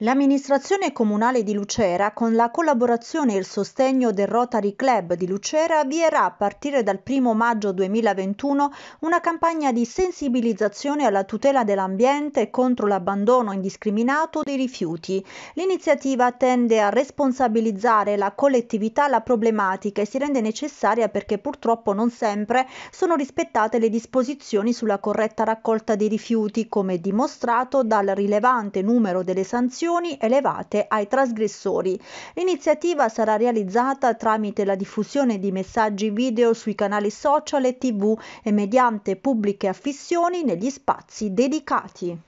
L'amministrazione comunale di Lucera, con la collaborazione e il sostegno del Rotary Club di Lucera, avvierà a partire dal 1 maggio 2021 una campagna di sensibilizzazione alla tutela dell'ambiente e contro l'abbandono indiscriminato dei rifiuti. L'iniziativa tende a responsabilizzare la collettività alla problematica e si rende necessaria perché purtroppo non sempre sono rispettate le disposizioni sulla corretta raccolta dei rifiuti, come dimostrato dal rilevante numero delle sanzioni sanzioni elevate ai trasgressori. L'iniziativa sarà realizzata tramite la diffusione di messaggi video sui canali social e tv e mediante pubbliche affissioni negli spazi dedicati.